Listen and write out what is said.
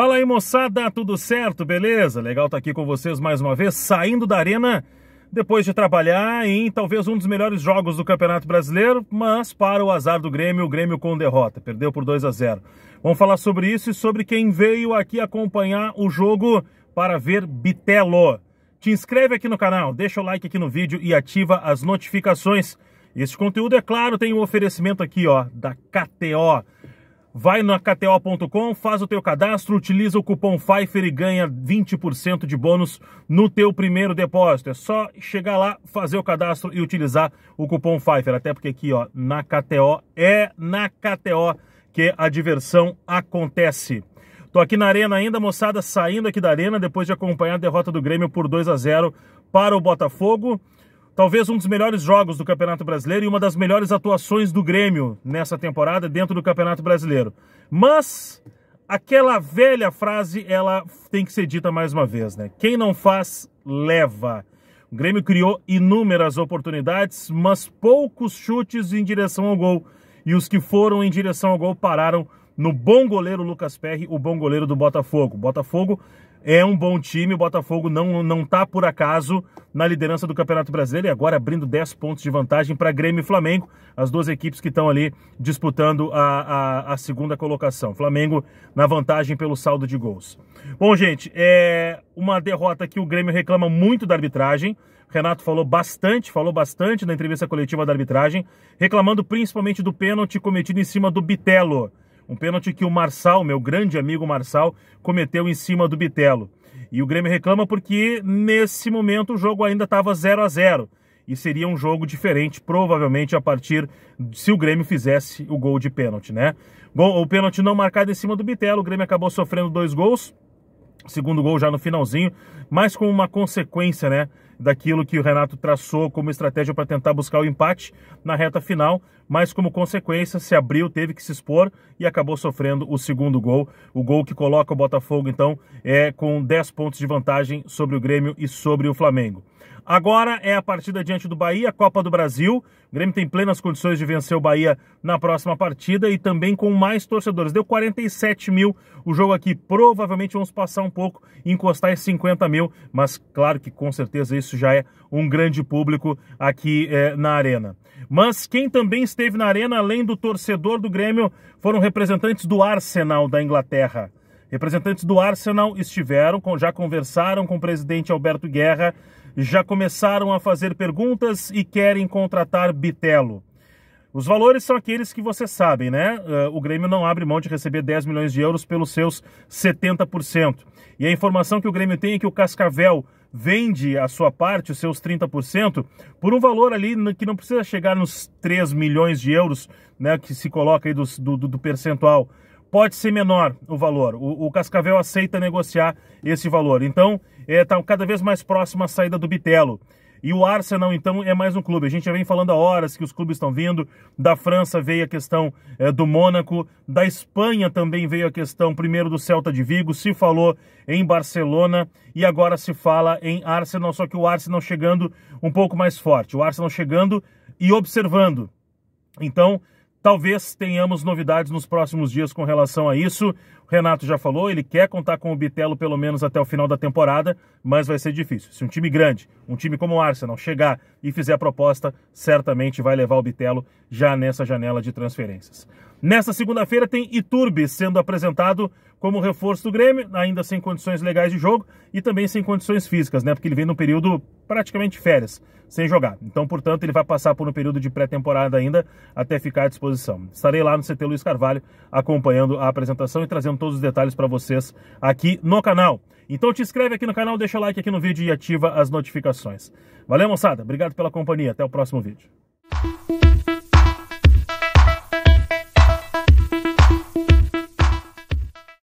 Fala aí moçada, tudo certo? Beleza? Legal estar tá aqui com vocês mais uma vez, saindo da arena depois de trabalhar em talvez um dos melhores jogos do Campeonato Brasileiro, mas para o azar do Grêmio, o Grêmio com derrota, perdeu por 2 a 0. Vamos falar sobre isso e sobre quem veio aqui acompanhar o jogo para ver Bitelo. Te inscreve aqui no canal, deixa o like aqui no vídeo e ativa as notificações. Esse conteúdo, é claro, tem um oferecimento aqui, ó, da KTO Vai na KTO.com, faz o teu cadastro, utiliza o cupom Pfeiffer e ganha 20% de bônus no teu primeiro depósito. É só chegar lá, fazer o cadastro e utilizar o cupom Pfeiffer. Até porque aqui, ó, na KTO, é na KTO que a diversão acontece. Tô aqui na arena ainda, moçada, saindo aqui da arena depois de acompanhar a derrota do Grêmio por 2 a 0 para o Botafogo. Talvez um dos melhores jogos do Campeonato Brasileiro e uma das melhores atuações do Grêmio nessa temporada dentro do Campeonato Brasileiro. Mas aquela velha frase, ela tem que ser dita mais uma vez, né? Quem não faz, leva. O Grêmio criou inúmeras oportunidades, mas poucos chutes em direção ao gol. E os que foram em direção ao gol pararam no bom goleiro Lucas Perry, o bom goleiro do Botafogo. Botafogo é um bom time, o Botafogo não, não tá por acaso na liderança do Campeonato Brasileiro e agora abrindo 10 pontos de vantagem para Grêmio e Flamengo, as duas equipes que estão ali disputando a, a, a, segunda colocação. Flamengo na vantagem pelo saldo de gols. Bom, gente, é uma derrota que o Grêmio reclama muito da arbitragem. Renato falou bastante, falou bastante na entrevista coletiva da arbitragem, reclamando principalmente do pênalti cometido em cima do Bitelo. Um pênalti que o Marçal, meu grande amigo Marçal, cometeu em cima do Bitelo. E o Grêmio reclama porque nesse momento o jogo ainda estava 0 a 0 e seria um jogo diferente, provavelmente a partir se o Grêmio fizesse o gol de pênalti, né? Gol, o pênalti não marcado em cima do Bitelo, o Grêmio acabou sofrendo dois gols, segundo gol já no finalzinho, mas com uma consequência, né? daquilo que o Renato traçou como estratégia para tentar buscar o empate na reta final, mas como consequência se abriu, teve que se expor e acabou sofrendo o segundo gol, o gol que coloca o Botafogo então é com 10 pontos de vantagem sobre o Grêmio e sobre o Flamengo. Agora é a partida diante do Bahia, Copa do Brasil. O Grêmio tem plenas condições de vencer o Bahia na próxima partida e também com mais torcedores. Deu 47 mil o jogo aqui. Provavelmente vamos passar um pouco e encostar em 50 mil, mas claro que com certeza isso já é um grande público aqui é, na Arena. Mas quem também esteve na Arena, além do torcedor do Grêmio, foram representantes do Arsenal da Inglaterra. Representantes do Arsenal estiveram, já conversaram com o presidente Alberto Guerra, já começaram a fazer perguntas e querem contratar Bitelo. Os valores são aqueles que vocês sabem, né? Eh, o Grêmio não abre mão de receber 10 milhões de euros pelos seus 70%. E a informação que o Grêmio tem é que o Cascavel vende a sua parte, os seus 30%, por um valor ali que não precisa chegar nos 3 milhões de euros, né? Que se coloca aí do, do, do percentual pode ser menor o valor. O, o Cascavel aceita negociar esse valor. Então, está é, tá cada vez mais próximo à saída do Bitelo. E o Arsenal, então, é mais um clube. A gente já vem falando há horas que os clubes estão vindo. Da França veio a questão é, do Mônaco. Da Espanha também veio a questão, primeiro, do Celta de Vigo. Se falou em Barcelona e agora se fala em Arsenal. Só que o Arsenal chegando um pouco mais forte. O Arsenal chegando e observando. Então, Talvez tenhamos novidades nos próximos dias com relação a isso. O Renato já falou, ele quer contar com o Bitelo pelo menos até o final da temporada, mas vai ser difícil. Se um time grande, um time como o Arsenal, chegar e fizer a proposta, certamente vai levar o Bitelo já nessa janela de transferências. Nessa segunda-feira tem Iturbe sendo apresentado como reforço do Grêmio, ainda sem condições legais de jogo e também sem condições físicas, né? Porque ele vem num período praticamente férias, sem jogar. Então, portanto, ele vai passar por um período de pré-temporada ainda até ficar à disposição. Estarei lá no CT Luiz Carvalho acompanhando a apresentação e trazendo todos os detalhes para vocês aqui no canal. Então te inscreve aqui no canal, deixa o like aqui no vídeo e ativa as notificações. Valeu, moçada. Obrigado pela companhia. Até o próximo vídeo.